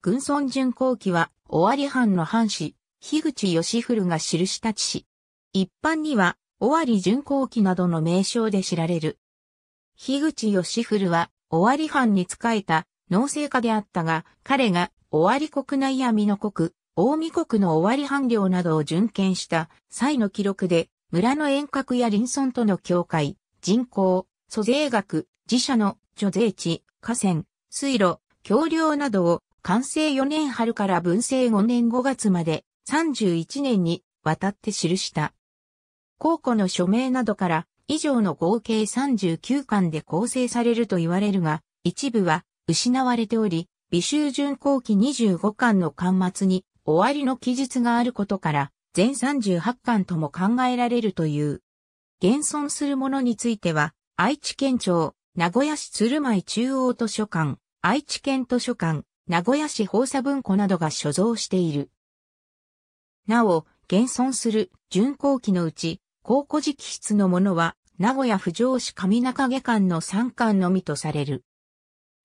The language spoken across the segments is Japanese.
軍村巡行機は、尾張藩の藩士、樋口義古が記した地史。一般には、尾張巡行機などの名称で知られる。樋口義古は、尾張藩に仕えた、農政家であったが、彼が、尾張国内や美国、大見国の尾張藩領などを巡見した際の記録で、村の遠隔や林村との境界、人口、租税額、自社の除税地、河川、水路、橋梁などを完成4年春から文政5年5月まで31年にわたって記した。公庫の署名などから以上の合計39巻で構成されると言われるが、一部は失われており、美修準後期25巻の巻末に終わりの記述があることから、全38巻とも考えられるという。現存するものについては、愛知県庁、名古屋市鶴舞中央図書館、愛知県図書館、名古屋市放佐文庫などが所蔵している。なお、現存する巡航機のうち、考古直筆のものは、名古屋府城市上中下巻の3巻のみとされる。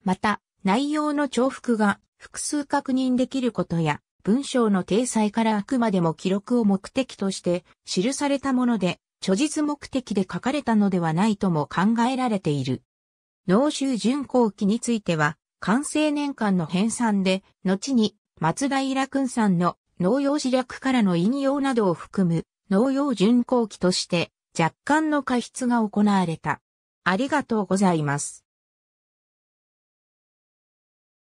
また、内容の重複が複数確認できることや、文章の体裁からあくまでも記録を目的として記されたもので、著述目的で書かれたのではないとも考えられている。脳州巡航機については、完成年間の編纂で、後に松平君さんの農業史略からの引用などを含む農業巡行記として若干の過失が行われた。ありがとうございます。